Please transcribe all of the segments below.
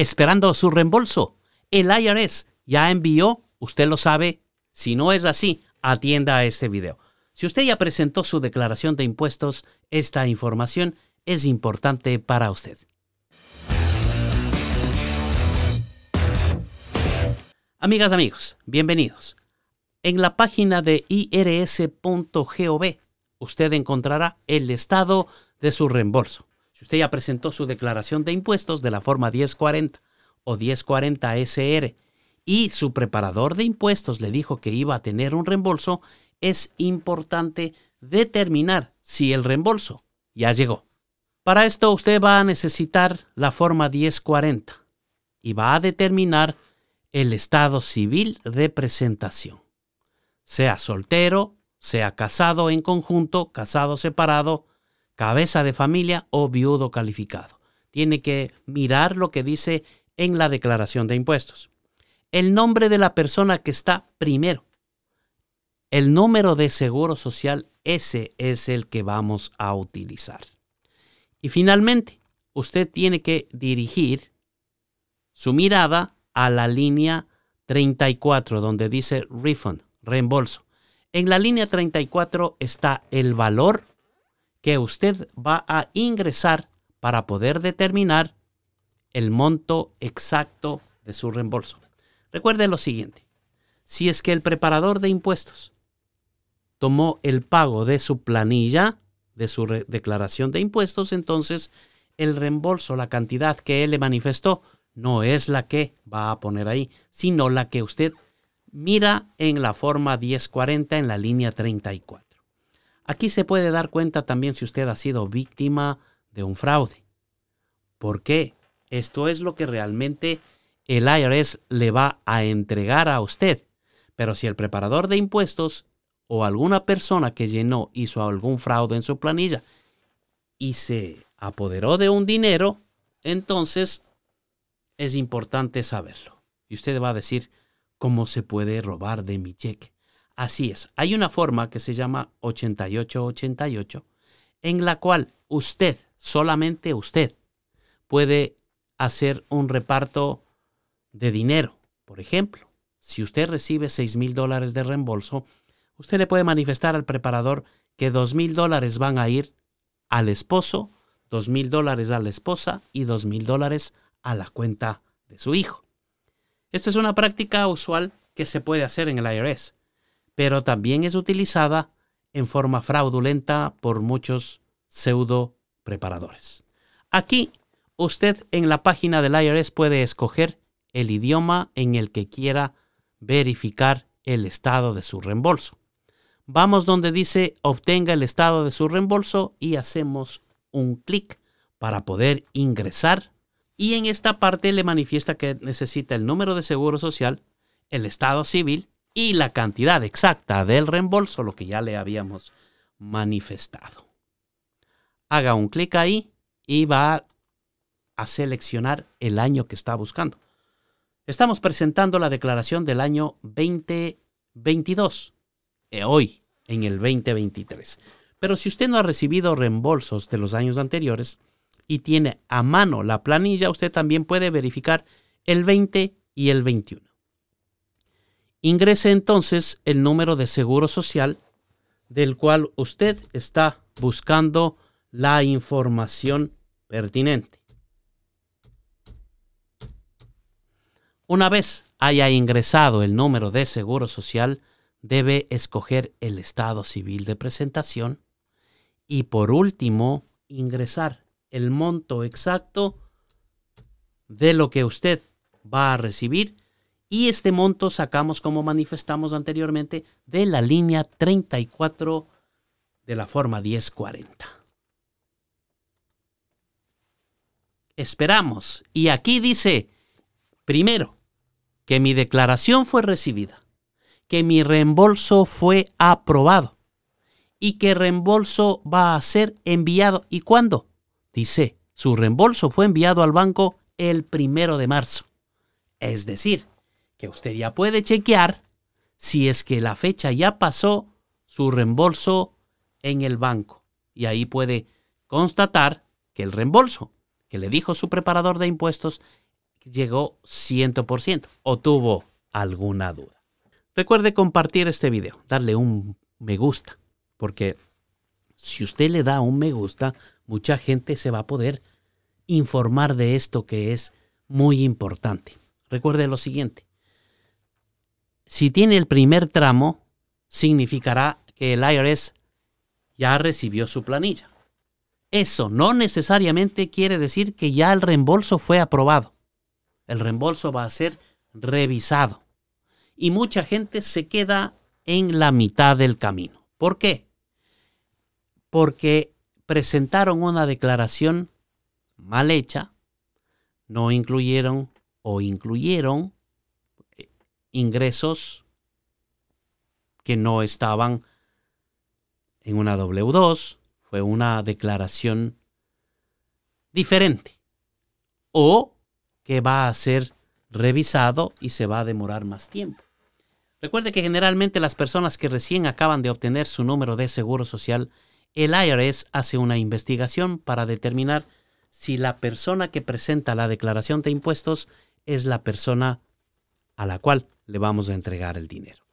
esperando su reembolso. El IRS ya envió, usted lo sabe, si no es así, atienda a este video. Si usted ya presentó su declaración de impuestos, esta información es importante para usted. Amigas, amigos, bienvenidos. En la página de irs.gov usted encontrará el estado de su reembolso. Si usted ya presentó su declaración de impuestos de la forma 1040 o 1040 SR y su preparador de impuestos le dijo que iba a tener un reembolso, es importante determinar si el reembolso ya llegó. Para esto usted va a necesitar la forma 1040 y va a determinar el estado civil de presentación. Sea soltero, sea casado en conjunto, casado separado, cabeza de familia o viudo calificado. Tiene que mirar lo que dice en la declaración de impuestos. El nombre de la persona que está primero. El número de seguro social, ese es el que vamos a utilizar. Y finalmente, usted tiene que dirigir su mirada a la línea 34, donde dice refund, reembolso. En la línea 34 está el valor que usted va a ingresar para poder determinar el monto exacto de su reembolso. Recuerde lo siguiente, si es que el preparador de impuestos tomó el pago de su planilla, de su declaración de impuestos, entonces el reembolso, la cantidad que él le manifestó, no es la que va a poner ahí, sino la que usted mira en la forma 1040 en la línea 34. Aquí se puede dar cuenta también si usted ha sido víctima de un fraude. ¿Por qué? Esto es lo que realmente el IRS le va a entregar a usted. Pero si el preparador de impuestos o alguna persona que llenó hizo algún fraude en su planilla y se apoderó de un dinero, entonces es importante saberlo. Y usted va a decir, ¿cómo se puede robar de mi cheque? Así es, hay una forma que se llama 8888 en la cual usted, solamente usted, puede hacer un reparto de dinero. Por ejemplo, si usted recibe $6,000 mil dólares de reembolso, usted le puede manifestar al preparador que $2,000 mil dólares van a ir al esposo, $2,000 mil dólares a la esposa y $2,000 mil dólares a la cuenta de su hijo. Esta es una práctica usual que se puede hacer en el IRS pero también es utilizada en forma fraudulenta por muchos pseudo preparadores. Aquí, usted en la página del IRS puede escoger el idioma en el que quiera verificar el estado de su reembolso. Vamos donde dice obtenga el estado de su reembolso y hacemos un clic para poder ingresar y en esta parte le manifiesta que necesita el número de seguro social, el estado civil y la cantidad exacta del reembolso, lo que ya le habíamos manifestado. Haga un clic ahí y va a seleccionar el año que está buscando. Estamos presentando la declaración del año 2022, eh, hoy, en el 2023. Pero si usted no ha recibido reembolsos de los años anteriores y tiene a mano la planilla, usted también puede verificar el 20 y el 21. Ingrese entonces el número de seguro social del cual usted está buscando la información pertinente. Una vez haya ingresado el número de seguro social, debe escoger el estado civil de presentación y por último ingresar el monto exacto de lo que usted va a recibir y este monto sacamos, como manifestamos anteriormente, de la línea 34 de la forma 1040. Esperamos. Y aquí dice, primero, que mi declaración fue recibida, que mi reembolso fue aprobado y que reembolso va a ser enviado. ¿Y cuándo? Dice, su reembolso fue enviado al banco el primero de marzo. Es decir, que usted ya puede chequear si es que la fecha ya pasó su reembolso en el banco. Y ahí puede constatar que el reembolso que le dijo su preparador de impuestos llegó 100% o tuvo alguna duda. Recuerde compartir este video, darle un me gusta, porque si usted le da un me gusta, mucha gente se va a poder informar de esto que es muy importante. Recuerde lo siguiente, si tiene el primer tramo, significará que el IRS ya recibió su planilla. Eso no necesariamente quiere decir que ya el reembolso fue aprobado. El reembolso va a ser revisado. Y mucha gente se queda en la mitad del camino. ¿Por qué? Porque presentaron una declaración mal hecha, no incluyeron o incluyeron ingresos que no estaban en una W2, fue una declaración diferente o que va a ser revisado y se va a demorar más tiempo. Recuerde que generalmente las personas que recién acaban de obtener su número de seguro social, el IRS hace una investigación para determinar si la persona que presenta la declaración de impuestos es la persona a la cual le vamos a entregar el dinero.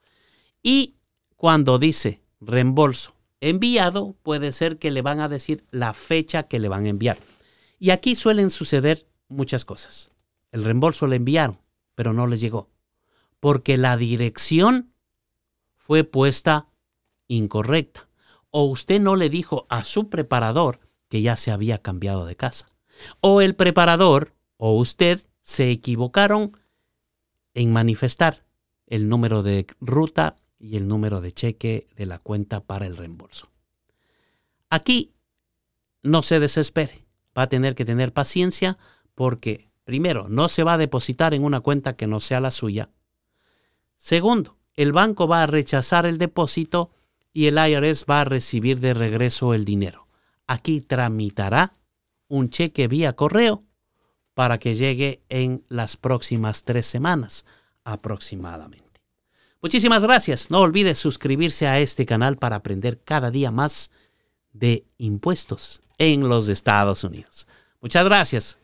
Y cuando dice reembolso enviado, puede ser que le van a decir la fecha que le van a enviar. Y aquí suelen suceder muchas cosas. El reembolso le enviaron, pero no les llegó, porque la dirección fue puesta incorrecta. O usted no le dijo a su preparador que ya se había cambiado de casa. O el preparador o usted se equivocaron en manifestar el número de ruta y el número de cheque de la cuenta para el reembolso. Aquí no se desespere, va a tener que tener paciencia porque primero, no se va a depositar en una cuenta que no sea la suya. Segundo, el banco va a rechazar el depósito y el IRS va a recibir de regreso el dinero. Aquí tramitará un cheque vía correo para que llegue en las próximas tres semanas aproximadamente. Muchísimas gracias. No olvides suscribirse a este canal para aprender cada día más de impuestos en los Estados Unidos. Muchas gracias.